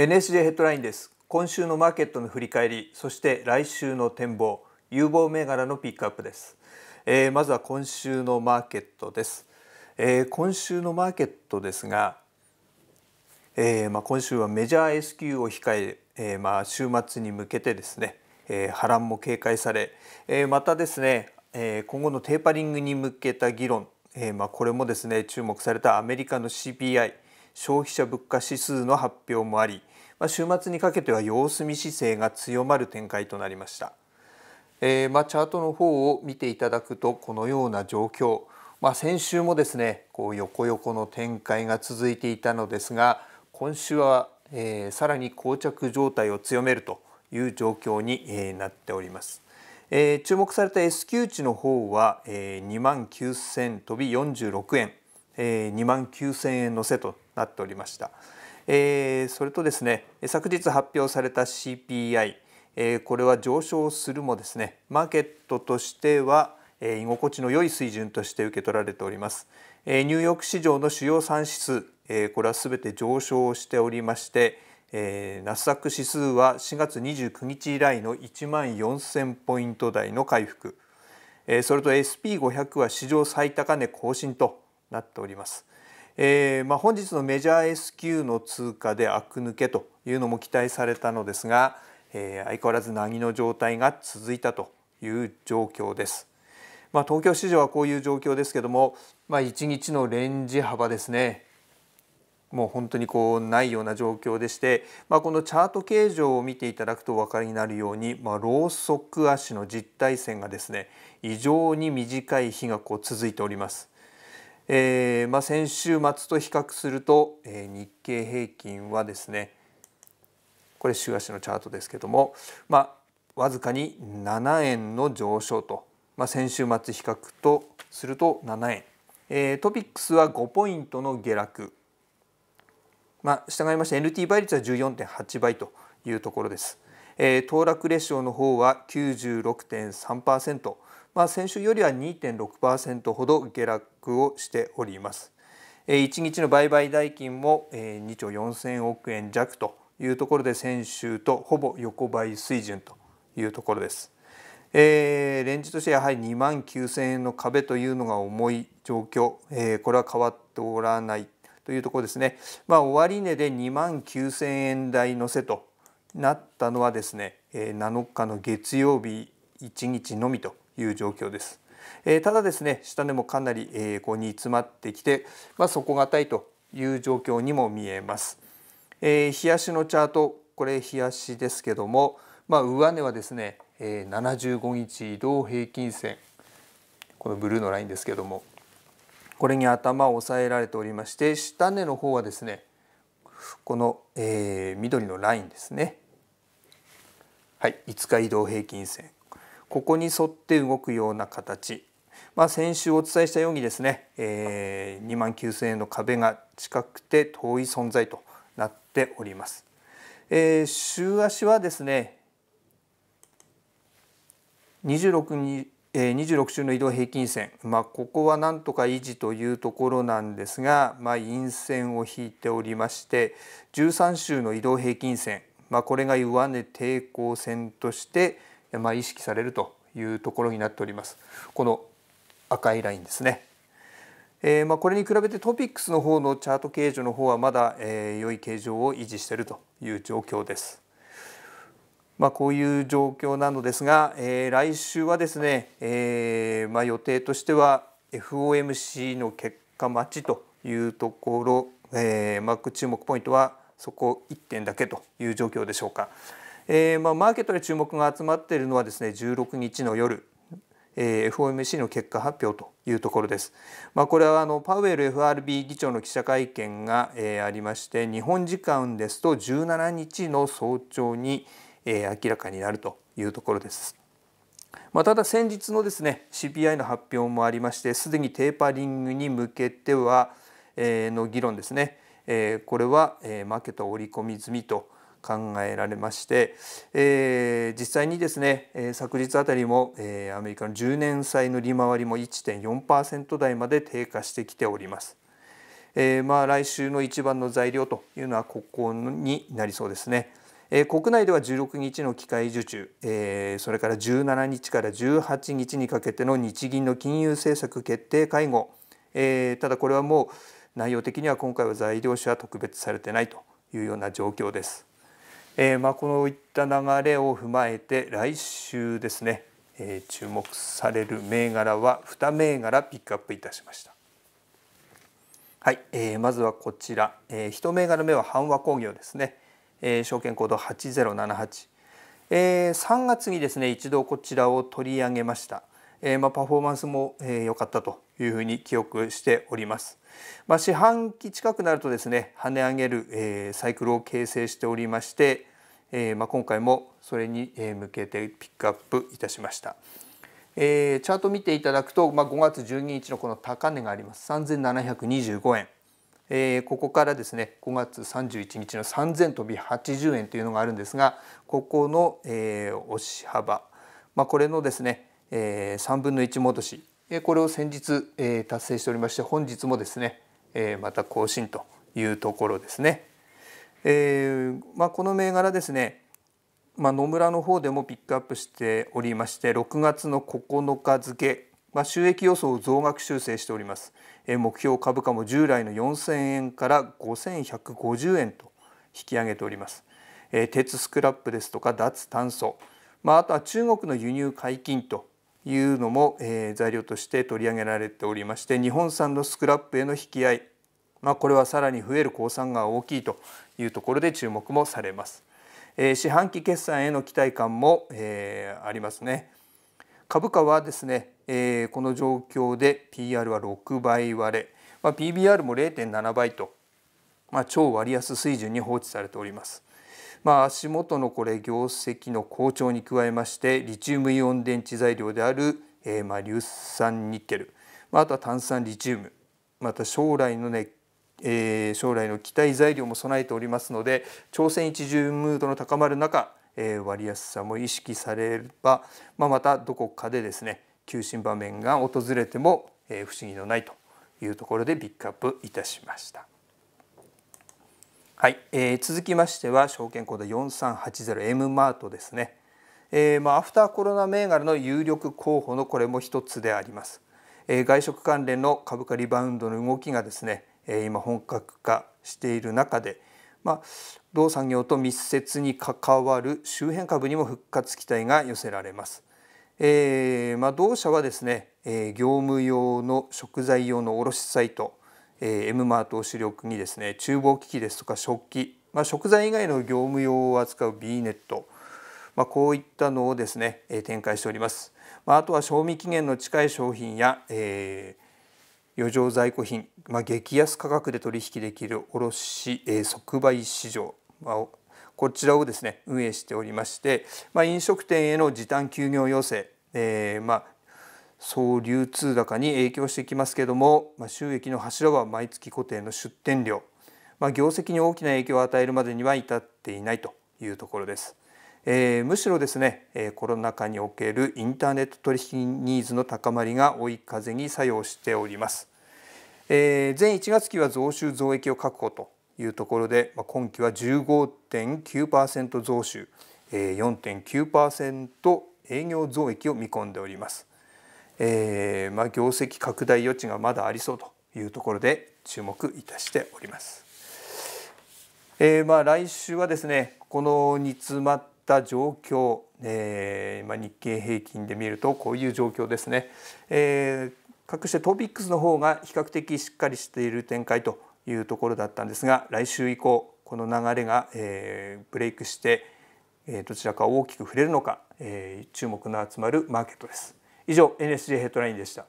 NSJ ヘッドラインです今週のマーケットの振り返りそして来週の展望有望銘柄のピックアップです、えー、まずは今週のマーケットです、えー、今週のマーケットですが、えー、まあ今週はメジャー S q を控ええー、まあ週末に向けてですね、えー、波乱も警戒され、えー、またですね、えー、今後のテーパリングに向けた議論、えー、まあこれもですね注目されたアメリカの CPI 消費者物価指数の発表もあり、まあ、週末にかけては様子見姿勢が強まる展開となりました。えー、まあ、チャートの方を見ていただくとこのような状況、まあ、先週もですねこう横横の展開が続いていたのですが今週は、えさらに膠着状態を強めるという状況に、えなっております。えー、注目された S q 値の方は、えー、2万9000飛び46円、えー、2万9000円のせとなっておりました。えー、それとですね昨日発表された CPI、えー、これは上昇するもですねマーケットとしては、えー、居心地の良い水準として受け取られております、えー、ニューヨーク市場の主要産指数、えー、これはすべて上昇しておりましてナスダック指数は4月29日以来の1万4000ポイント台の回復、えー、それと SP500 は史上最高値更新となっております。えー、まあ、本日のメジャー S q の通過であく抜けというのも期待されたのですが、えー、相変わらず凪の状態が続いたという状況です。まあ、東京市場はこういう状況ですけども、まあ、1日のレンジ幅ですねもう本当にこうないような状況でして、まあ、このチャート形状を見ていただくとお分かりになるように、まあ、ローソク足の実体線がですね異常に短い日がこう続いております。えー、まあ、先週末と比較すると、えー、日経平均はですねこれ週足のチャートですけども、まあ、わずかに7円の上昇と、まあ、先週末比較とすると7円、えー、トピックスは5ポイントの下落、まあ、従いまして NT 倍率は14.8倍というところです。えー、騰落レシオの方は96.3%、まあ、先週よりは2.6%ほど下落をしております。1日の売買代金も2兆4千億円弱というところで先週とほぼ横ばい水準というところです。えー、レンジとしてやはり2万9,000円の壁というのが重い状況、えー、これは変わっておらないというところですね、まあ、終値で2万9,000円台乗せとなったのはですね、えー、7日の月曜日1日のみという状況です。えー、ただですね下値もかなり、えー、こう煮詰まってきて、まあ、底堅いという状況にも見えます。えー、冷やのチャートこれ日足ですけども、まあ、上値はですね、えー、75日移動平均線このブルーのラインですけどもこれに頭を押さえられておりまして下値の方はですねこの、えー、緑のラインですねはい5日移動平均線ここに沿って動くような形まあ、先週お伝えしたようにですね、えー、2万9,000円の壁が近くて遠い存在となっております。えー、週足はですね26に、えー、26週の移動平均線、まあ、ここはなんとか維持というところなんですが、まあ、陰線を引いておりまして13週の移動平均線、まあ、これが上値抵抗線として、まあ、意識されるというところになっております。この赤いラインですね。えー、まあこれに比べてトピックスの方のチャート形状の方はまだ、えー、良い形状を維持しているという状況です。まあ、こういう状況なのですが、えー、来週はですね、えー、まあ予定としては FOMC の結果待ちというところ、えー、まあ注目ポイントはそこ1点だけという状況でしょうか。えー、まあ、マーケットで注目が集まっているのはですね16日の夜、えー、FOMC の結果発表というところです。まあ、これはあのパウエル FRB 議長の記者会見が、えー、ありまして日本時間ですと17日の早朝に、えー、明らかになるというところです。まあ、ただ先日のですね CPI の発表もありましてすでにテーパリングに向けては、えー、の議論ですね、えー、これは、えー、マーケット織り込み済みと考えられまして、えー、実際にですね、えー、昨日あたりも、えー、アメリカの10年債の利回りも1.4%台まで低下してきております。えー、まあ来週の一番の材料というのはここになりそうですね。えー、国内では16日の機械受注、えー、それから17日から18日にかけての日銀の金融政策決定会合、えー、ただこれはもう内容的には今回は材料種は特別されてないというような状況です。えー、まあ、こういった流れを踏まえて来週ですね、えー、注目される銘柄は2銘柄ピックアップいたしました。はい、えー、まずはこちら、えー、一銘柄目は半和工業ですね、えー、証券コード8078、えー、3月にですね一度こちらを取り上げました、えー、まあ、パフォーマンスも良、えー、かったというふうに記憶しております。まあ、四半期近くなるとですね跳ね上げる、えー、サイクルを形成しておりまして、えまあ、今回もそれに向けてピックアップいたしました。えー、チャート見ていただくと、まあ、5月12日のこの高値があります3725円、えー、ここからですね5月31日の3000飛び80円というのがあるんですがここの、えー、押し幅、まあ、これのですねえ3分の1戻し、これを先日、達成しておりまして本日もですね、また更新というところですね。えーまあ、この銘柄ですね、まあ、野村の方でもピックアップしておりまして6月の9日付、まあ、収益予想を増額修正しております、えー、目標株価も従来の4000円から5150円と引き上げております、えー、鉄スクラップですとか脱炭素、まあ、あとは中国の輸入解禁というのも、えー、材料として取り上げられておりまして日本産のスクラップへの引き合い、まあ、これはさらに増える公算が大きいというところで注目もされます。えー、四半期決算への期待感も、えー、ありますね。株価はですね、えー、この状況で PR は6倍割れ、まあ、PBR も0.7倍と、まあ、超割安水準に放置されております。まあ、足元のこれ業績の好調に加えましてリチウムイオン電池材料である、えー、まあ硫酸ニッケル、まあ、あとは炭酸リチウムまた将来のねえー、将来の期待材料も備えておりますので朝鮮一巡ムードの高まる中、えー、割安さも意識されれば、まあ、またどこかでですね急進場面が訪れても、えー、不思議のないというところでピックアップいたしました。はい、えー、続きましては証券コード 4380M マートですね、えーまあ、アフターコロナ銘柄の有力候補のこれも一つであります、えー、外食関連の株価リバウンドの動きがですね、えー、今本格化している中で、まあ、同産業と密接に関わる周辺株にも復活期待が寄せられます、えーまあ、同社はですね、えー、業務用の食材用の卸サイトえ M マート主力にですね厨房機器ですとか食器、まあ、食材以外の業務用を扱う B ネット、まあ、こういったのをですね、え展開しております、まあ、あとは賞味期限の近い商品や、えー、余剰在庫品、まあ、激安価格で取引できる卸、えー、即売市場、まあ、こちらをですね運営しておりまして、まあ、飲食店への時短休業要請えーまあ、総流通高に影響していきますけれども、まあ、収益の柱は毎月固定の出店料、まあ、業績に大きな影響を与えるまでには至っていないというところです。えー、むしろですね、えー、コロナ禍におけるインターネット取引ニーズの高まりが追い風に作用しております。えー、前1月期は増収増益を確保というところで、まあ、今期は15.9%増収、えー、4.9%営業増益を見込んでおります。えー、まあ、業績拡大余地がまだありそうというところで注目いたしております。えー、まあ、来週はですねこの煮詰まった状況、えー、まあ、日経平均で見るとこういう状況ですね。えー、隠してトピックスの方が比較的しっかりしている展開というところだったんですが来週以降この流れが、えブレイクしてえどちらか大きく触れるのか、え注目の集まるマーケットです。以上 NSJ ヘッドラインでした。